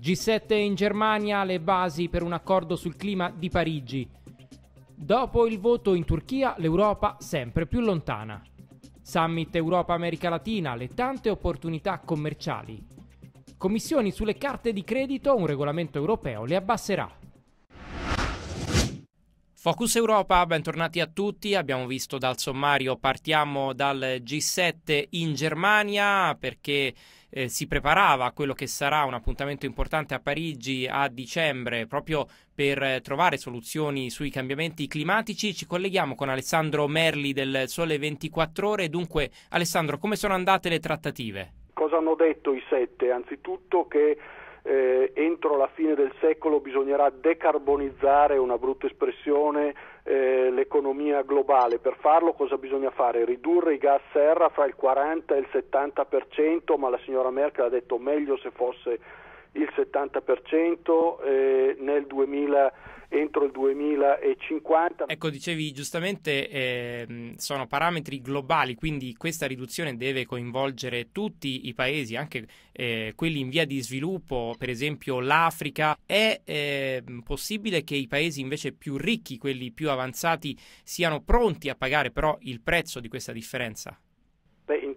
G7 in Germania, le basi per un accordo sul clima di Parigi. Dopo il voto in Turchia, l'Europa sempre più lontana. Summit Europa-America Latina, le tante opportunità commerciali. Commissioni sulle carte di credito, un regolamento europeo le abbasserà. Focus Europa, bentornati a tutti. Abbiamo visto dal sommario, partiamo dal G7 in Germania perché eh, si preparava a quello che sarà un appuntamento importante a Parigi a dicembre proprio per eh, trovare soluzioni sui cambiamenti climatici. Ci colleghiamo con Alessandro Merli del Sole 24 Ore. Dunque, Alessandro, come sono andate le trattative? Cosa hanno detto i sette? Anzitutto che eh, entro la fine del secolo bisognerà decarbonizzare, una brutta espressione, eh, l'economia globale. Per farlo cosa bisogna fare? Ridurre i gas serra fra il 40 e il 70%, ma la signora Merkel ha detto meglio se fosse il 70% eh, 2000, entro il 2050. Ecco, dicevi giustamente eh, sono parametri globali, quindi questa riduzione deve coinvolgere tutti i paesi, anche eh, quelli in via di sviluppo, per esempio l'Africa. È ehm, possibile che i paesi invece più ricchi, quelli più avanzati, siano pronti a pagare però il prezzo di questa differenza?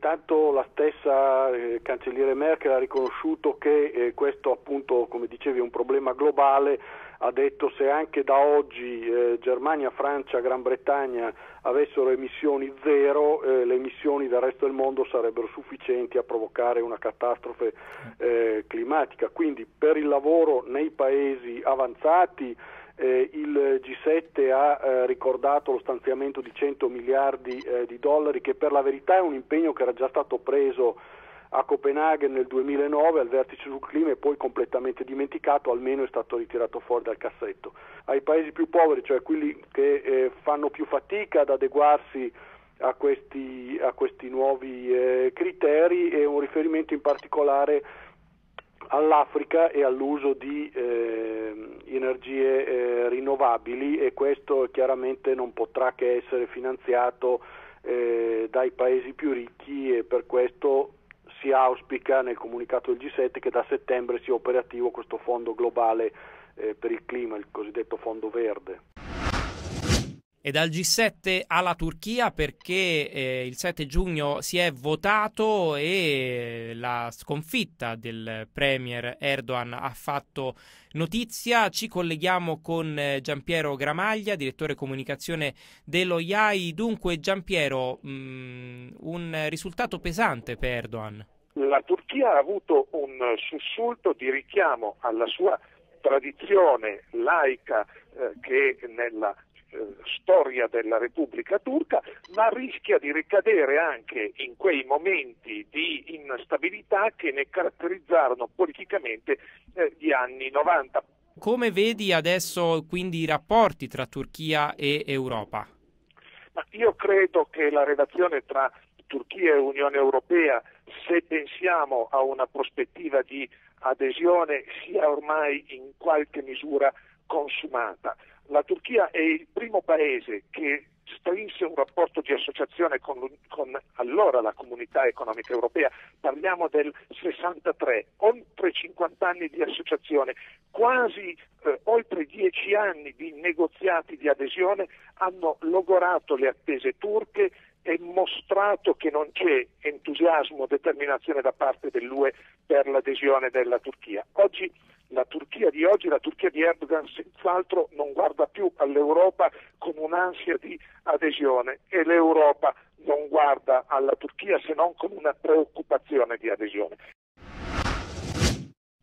intanto la stessa eh, cancelliere Merkel ha riconosciuto che eh, questo appunto, come dicevi, è un problema globale, ha detto se anche da oggi eh, Germania, Francia, Gran Bretagna avessero emissioni zero, eh, le emissioni del resto del mondo sarebbero sufficienti a provocare una catastrofe eh, climatica. Quindi per il lavoro nei paesi avanzati eh, il G7 ha eh, ricordato lo stanziamento di 100 miliardi eh, di dollari, che per la verità è un impegno che era già stato preso a Copenaghen nel 2009 al vertice sul clima e poi completamente dimenticato, almeno è stato ritirato fuori dal cassetto. Ai paesi più poveri, cioè quelli che eh, fanno più fatica ad adeguarsi a questi, a questi nuovi eh, criteri è un riferimento in particolare all'Africa e all'uso di eh, energie eh, rinnovabili e questo chiaramente non potrà che essere finanziato eh, dai paesi più ricchi e per questo si auspica nel comunicato del G7 che da settembre sia operativo questo fondo globale eh, per il clima, il cosiddetto fondo verde. E dal G7 alla Turchia perché eh, il 7 giugno si è votato e la sconfitta del premier Erdogan ha fatto notizia. Ci colleghiamo con eh, Giampiero Gramaglia, direttore comunicazione dello IAI. Dunque Giampiero, mm, un risultato pesante per Erdogan. La Turchia ha avuto un sussulto di richiamo alla sua tradizione laica eh, che nella eh, storia della Repubblica Turca, ma rischia di ricadere anche in quei momenti di instabilità che ne caratterizzarono politicamente eh, gli anni 90. Come vedi adesso quindi i rapporti tra Turchia e Europa? Ma io credo che la relazione tra Turchia e Unione Europea, se pensiamo a una prospettiva di adesione, sia ormai in qualche misura consumata la Turchia è il primo paese che strinse un rapporto di associazione con, con, allora la comunità economica europea, parliamo del 63, oltre 50 anni di associazione, quasi eh, oltre 10 anni di negoziati di adesione hanno logorato le attese turche e mostrato che non c'è entusiasmo, determinazione da parte dell'UE per l'adesione della Turchia. Oggi la Turchia di oggi, la Turchia di Erdogan senz'altro non guarda più all'Europa con un'ansia di adesione e l'Europa non guarda alla Turchia se non con una preoccupazione di adesione.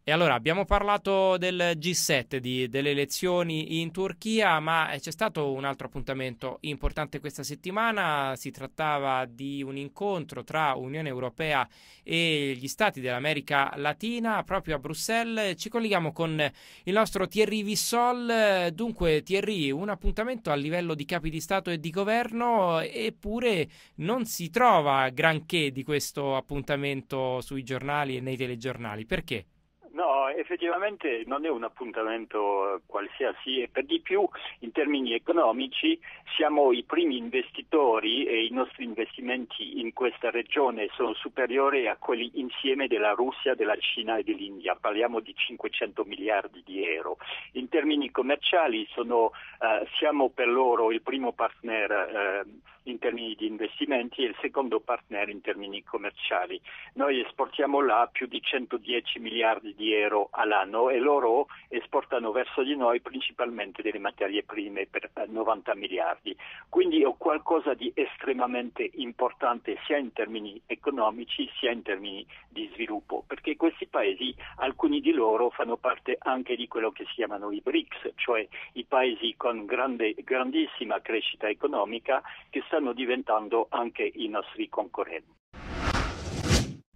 E allora abbiamo parlato del G7, di, delle elezioni in Turchia, ma eh, c'è stato un altro appuntamento importante questa settimana. Si trattava di un incontro tra Unione Europea e gli Stati dell'America Latina, proprio a Bruxelles. Ci colleghiamo con il nostro Thierry Vissol. Dunque, Thierry, un appuntamento a livello di capi di Stato e di governo, eppure non si trova granché di questo appuntamento sui giornali e nei telegiornali. Perché? No, effettivamente non è un appuntamento eh, qualsiasi e per di più in termini economici siamo i primi investitori e i nostri investimenti in questa regione sono superiori a quelli insieme della Russia, della Cina e dell'India, parliamo di 500 miliardi di euro. In termini commerciali sono, eh, siamo per loro il primo partner eh, in termini di investimenti e il secondo partner in termini commerciali. Noi esportiamo là più di 110 miliardi di euro all'anno e loro esportano verso di noi principalmente delle materie prime per 90 eh, miliardi. Quindi è qualcosa di estremamente importante sia in termini economici sia in termini di sviluppo, perché questi paesi, alcuni di loro, fanno parte anche di quello che si chiamano i BRICS, cioè i paesi con grande, grandissima crescita economica che stanno stanno diventando anche i nostri concorrenti.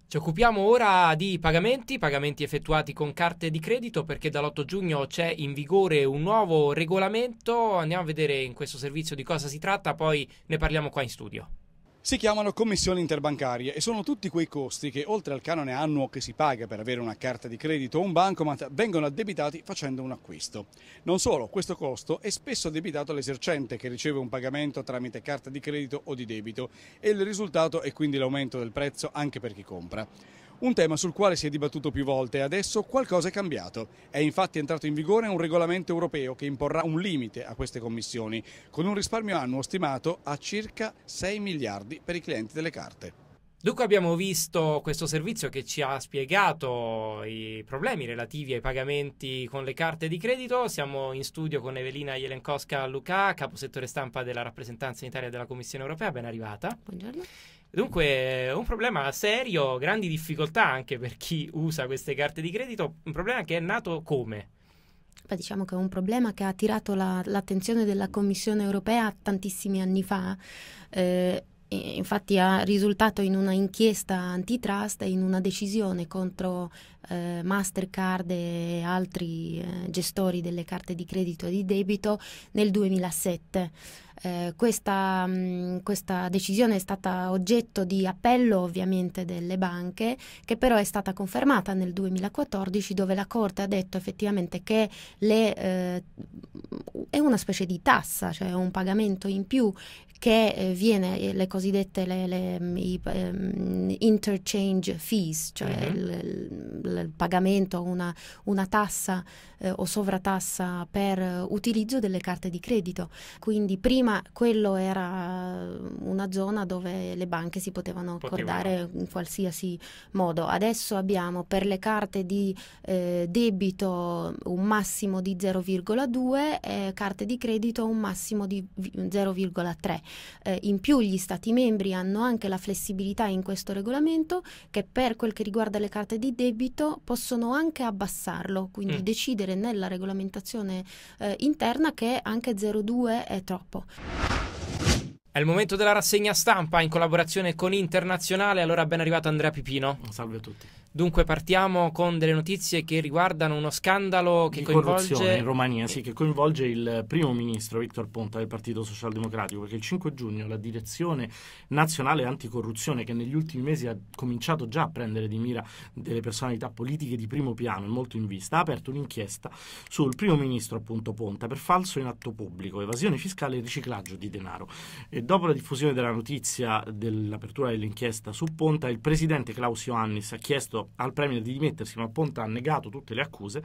Ci occupiamo ora di pagamenti, pagamenti effettuati con carte di credito perché dall'8 giugno c'è in vigore un nuovo regolamento, andiamo a vedere in questo servizio di cosa si tratta, poi ne parliamo qua in studio. Si chiamano commissioni interbancarie e sono tutti quei costi che, oltre al canone annuo che si paga per avere una carta di credito o un bancomat, vengono addebitati facendo un acquisto. Non solo, questo costo è spesso addebitato all'esercente che riceve un pagamento tramite carta di credito o di debito e il risultato è quindi l'aumento del prezzo anche per chi compra. Un tema sul quale si è dibattuto più volte e adesso qualcosa è cambiato. È infatti entrato in vigore un regolamento europeo che imporrà un limite a queste commissioni, con un risparmio annuo stimato a circa 6 miliardi per i clienti delle carte. Dunque abbiamo visto questo servizio che ci ha spiegato i problemi relativi ai pagamenti con le carte di credito. Siamo in studio con Evelina Jelenkoska-Luca, capo settore stampa della rappresentanza in Italia della Commissione Europea. Ben arrivata. Buongiorno. Dunque, un problema serio, grandi difficoltà anche per chi usa queste carte di credito, un problema che è nato come? Beh, diciamo che è un problema che ha attirato la, l'attenzione della Commissione europea tantissimi anni fa. Eh, infatti ha risultato in una inchiesta antitrust e in una decisione contro eh, Mastercard e altri eh, gestori delle carte di credito e di debito nel 2007. Eh, questa, mh, mm, questa, decisione è stata oggetto di appello ovviamente delle banche, che però è stata confermata nel 2014 dove la Corte ha detto effettivamente che le, eh, è una specie di tassa, cioè un pagamento in più che eh, viene eh, le cosiddette le, le, mm, i, um, interchange fees, cioè uh mhm. -huh. il, il, il, pagamento, una, una tassa eh, o sovratassa per utilizzo delle carte di credito. Quindi prima ma quello era eh, una zona dove le banche si potevano accordare potevano. in qualsiasi modo. Adesso abbiamo per le carte di eh, debito un massimo di 0,2 e eh, carte di credito un massimo di 0,3. Eh, in più gli Stati membri hanno anche la flessibilità in questo regolamento che per quel che riguarda le carte di debito possono anche abbassarlo, quindi mm. decidere nella regolamentazione eh, interna che anche 0,2 è troppo. È il momento della rassegna stampa in collaborazione con Internazionale, allora ben arrivato Andrea Pipino. Salve a tutti. Dunque partiamo con delle notizie che riguardano uno scandalo che di coinvolge in Romania, sì, che coinvolge il primo ministro Victor Ponta del Partito Socialdemocratico, perché il 5 giugno la Direzione Nazionale Anticorruzione che negli ultimi mesi ha cominciato già a prendere di mira delle personalità politiche di primo piano e molto in vista, ha aperto un'inchiesta sul primo ministro appunto Ponta per falso in atto pubblico, evasione fiscale e riciclaggio di denaro. E dopo la diffusione della notizia dell'apertura dell'inchiesta su Ponta, il presidente Claus Ioannis ha chiesto al Premier di dimettersi, ma Ponta ha negato tutte le accuse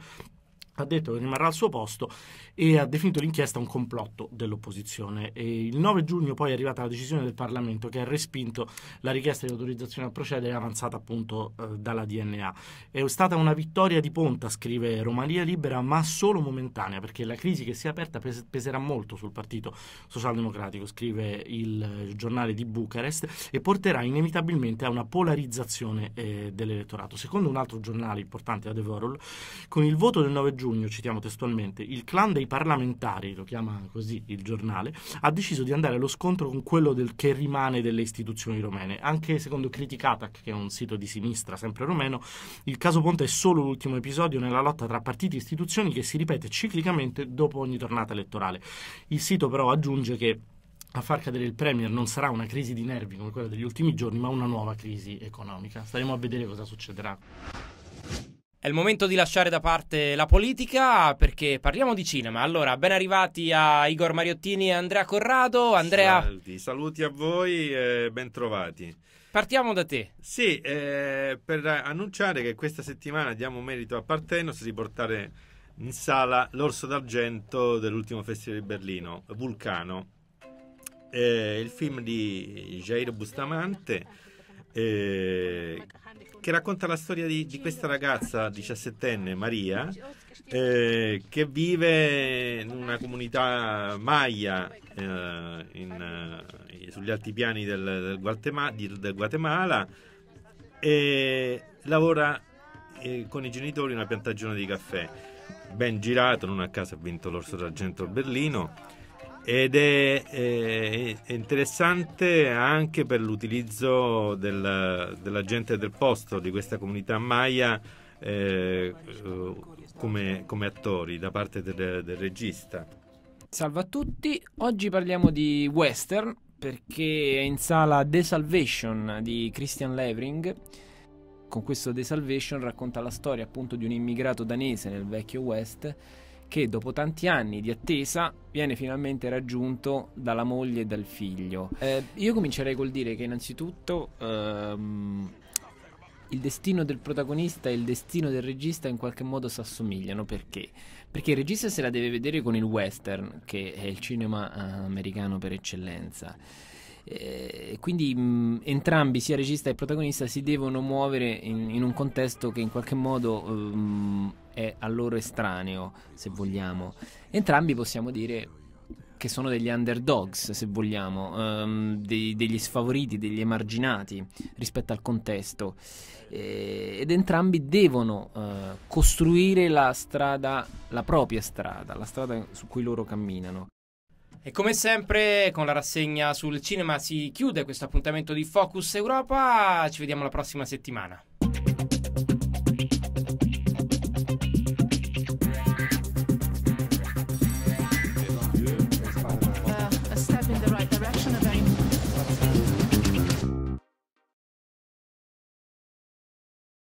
ha detto che rimarrà al suo posto e ha definito l'inchiesta un complotto dell'opposizione. E il 9 giugno poi è arrivata la decisione del Parlamento che ha respinto la richiesta di autorizzazione a procedere avanzata appunto eh, dalla DNA. È stata una vittoria di ponta, scrive Romania Libera, ma solo momentanea, perché la crisi che si è aperta pes- peserà molto sul Partito Socialdemocratico, scrive il eh, giornale di Bucarest, e porterà inevitabilmente a una polarizzazione eh, dell'elettorato. Secondo un altro giornale importante, la The Vorol, con il voto del 9 giugno giugno, citiamo testualmente, il clan dei parlamentari, lo chiama così il giornale, ha deciso di andare allo scontro con quello del che rimane delle istituzioni romene. Anche secondo Criticatac, che è un sito di sinistra sempre romeno, il caso Ponte è solo l'ultimo episodio nella lotta tra partiti e istituzioni che si ripete ciclicamente dopo ogni tornata elettorale. Il sito però aggiunge che a far cadere il Premier non sarà una crisi di nervi come quella degli ultimi giorni, ma una nuova crisi economica. Staremo a vedere cosa succederà. È il momento di lasciare da parte la politica perché parliamo di cinema. Allora, ben arrivati a Igor Mariottini e Andrea Corrado. Andrea... Salti, saluti a voi e bentrovati. Partiamo da te. Sì, eh, per annunciare che questa settimana diamo merito a Partenos di portare in sala l'Orso d'Argento dell'ultimo Festival di Berlino, Vulcano. Eh, il film di Jair Bustamante eh, che racconta la storia di, di questa ragazza diciassettenne, Maria, eh, che vive in una comunità maya eh, in, eh, sugli altipiani del, del, Guatemala, del Guatemala, e lavora eh, con i genitori in una piantagione di caffè. Ben girato, non a caso ha vinto l'Orso d'Argento a Berlino ed è, è, interessante anche per l'utilizzo del, della gente del posto, di questa comunità Maya eh, come, come, attori da parte del, del regista. Salve a tutti, oggi parliamo di western perché è in sala The Salvation di Christian Levering. Con questo The Salvation racconta la storia appunto di un immigrato danese nel vecchio West che dopo tanti anni di attesa viene finalmente raggiunto dalla moglie e dal figlio. Eh, io comincerei col dire che innanzitutto ehm, il destino del protagonista e il destino del regista in qualche modo si assomigliano perché? Perché il regista se la deve vedere con il western, che è il cinema eh, americano per eccellenza. Eh, quindi mh, mm, entrambi, sia regista che protagonista, si devono muovere in, in un contesto che in qualche modo mh, ehm, è a loro estraneo, se vogliamo. Entrambi possiamo dire che sono degli underdogs, se vogliamo, um, dei, degli sfavoriti, degli emarginati rispetto al contesto. E, eh, ed entrambi devono uh, costruire la strada, la propria strada, la strada su cui loro camminano. E come sempre con la rassegna sul cinema si chiude questo appuntamento di Focus Europa, ci vediamo la prossima settimana.